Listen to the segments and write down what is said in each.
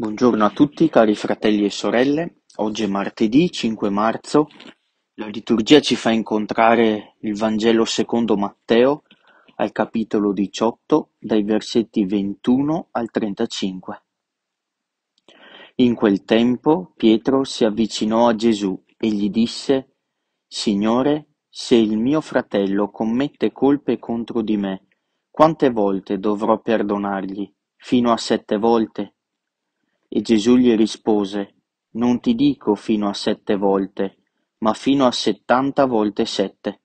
Buongiorno a tutti cari fratelli e sorelle, oggi è martedì 5 marzo, la liturgia ci fa incontrare il Vangelo secondo Matteo al capitolo 18 dai versetti 21 al 35. In quel tempo Pietro si avvicinò a Gesù e gli disse, Signore, se il mio fratello commette colpe contro di me, quante volte dovrò perdonargli? Fino a sette volte? E Gesù gli rispose: Non ti dico fino a sette volte, ma fino a settanta volte sette.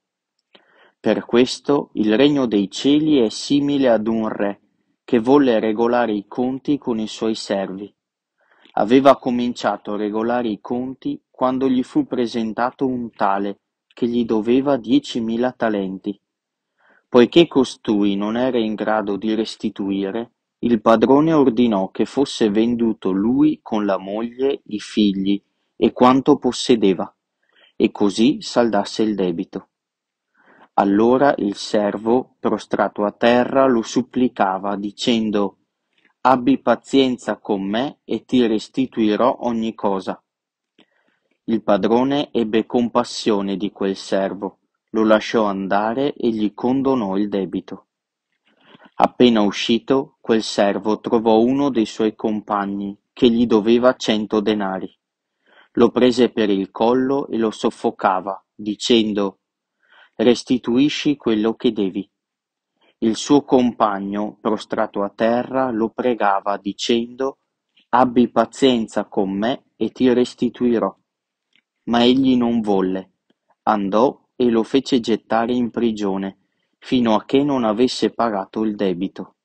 Per questo il regno dei cieli è simile ad un re che volle regolare i conti con i suoi servi. Aveva cominciato a regolare i conti quando gli fu presentato un tale che gli doveva diecimila talenti. Poiché costui non era in grado di restituire, il padrone ordinò che fosse venduto lui con la moglie, i figli e quanto possedeva, e così saldasse il debito. Allora il servo, prostrato a terra, lo supplicava, dicendo Abbi pazienza con me e ti restituirò ogni cosa. Il padrone ebbe compassione di quel servo, lo lasciò andare e gli condonò il debito. Appena uscito, quel servo trovò uno dei suoi compagni che gli doveva cento denari. Lo prese per il collo e lo soffocava, dicendo Restituisci quello che devi. Il suo compagno, prostrato a terra, lo pregava, dicendo Abbi pazienza con me e ti restituirò. Ma egli non volle. Andò e lo fece gettare in prigione fino a che non avesse pagato il debito.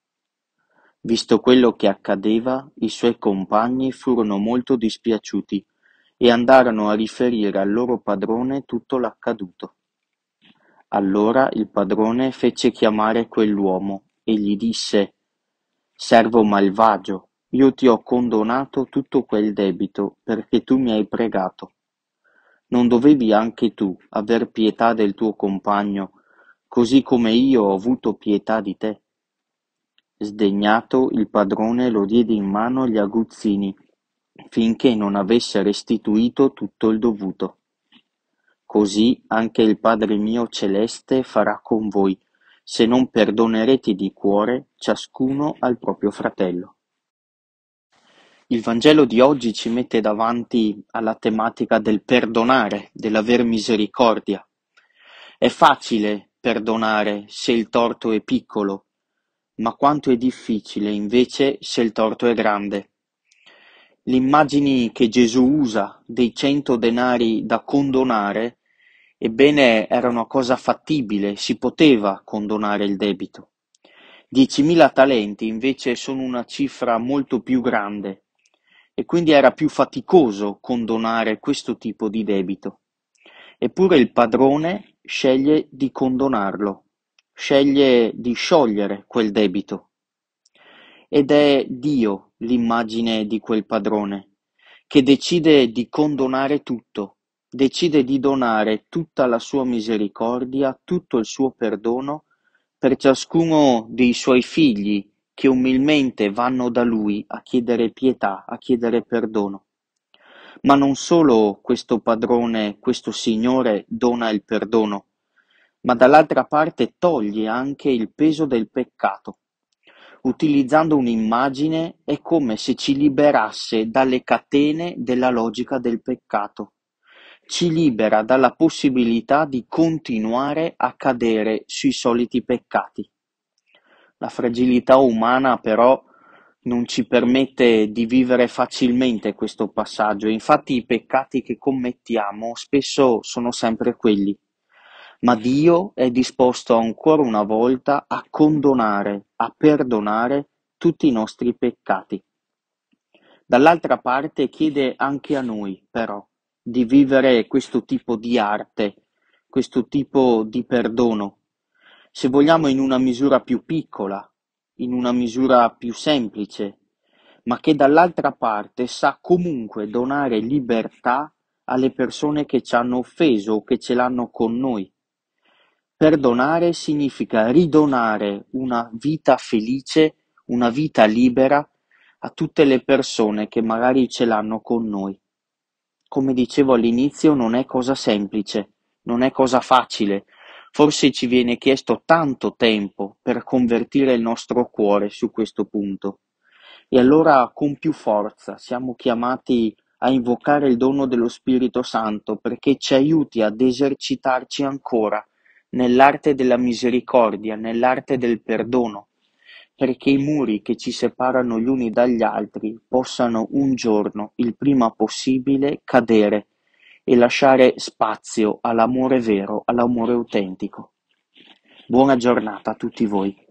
Visto quello che accadeva, i suoi compagni furono molto dispiaciuti e andarono a riferire al loro padrone tutto l'accaduto. Allora il padrone fece chiamare quell'uomo e gli disse Servo malvagio, io ti ho condonato tutto quel debito perché tu mi hai pregato. Non dovevi anche tu aver pietà del tuo compagno così come io ho avuto pietà di te. Sdegnato, il padrone lo diede in mano agli aguzzini, finché non avesse restituito tutto il dovuto. Così anche il Padre mio celeste farà con voi, se non perdonerete di cuore ciascuno al proprio fratello. Il Vangelo di oggi ci mette davanti alla tematica del perdonare, dell'aver misericordia. È facile perdonare se il torto è piccolo, ma quanto è difficile invece se il torto è grande. L'immagine che Gesù usa dei cento denari da condonare, ebbene era una cosa fattibile, si poteva condonare il debito. Diecimila talenti invece sono una cifra molto più grande e quindi era più faticoso condonare questo tipo di debito. Eppure il padrone sceglie di condonarlo, sceglie di sciogliere quel debito. Ed è Dio l'immagine di quel padrone, che decide di condonare tutto, decide di donare tutta la sua misericordia, tutto il suo perdono per ciascuno dei suoi figli che umilmente vanno da lui a chiedere pietà, a chiedere perdono. Ma non solo questo padrone, questo Signore dona il perdono, ma dall'altra parte toglie anche il peso del peccato. Utilizzando un'immagine è come se ci liberasse dalle catene della logica del peccato. Ci libera dalla possibilità di continuare a cadere sui soliti peccati. La fragilità umana però non ci permette di vivere facilmente questo passaggio. Infatti i peccati che commettiamo spesso sono sempre quelli. Ma Dio è disposto ancora una volta a condonare, a perdonare tutti i nostri peccati. Dall'altra parte chiede anche a noi, però, di vivere questo tipo di arte, questo tipo di perdono, se vogliamo in una misura più piccola, in una misura più semplice, ma che dall'altra parte sa comunque donare libertà alle persone che ci hanno offeso o che ce l'hanno con noi. Perdonare significa ridonare una vita felice, una vita libera a tutte le persone che magari ce l'hanno con noi. Come dicevo all'inizio, non è cosa semplice, non è cosa facile, Forse ci viene chiesto tanto tempo per convertire il nostro cuore su questo punto. E allora con più forza siamo chiamati a invocare il dono dello Spirito Santo perché ci aiuti ad esercitarci ancora nell'arte della misericordia, nell'arte del perdono, perché i muri che ci separano gli uni dagli altri possano un giorno, il prima possibile, cadere e lasciare spazio all'amore vero, all'amore autentico. Buona giornata a tutti voi.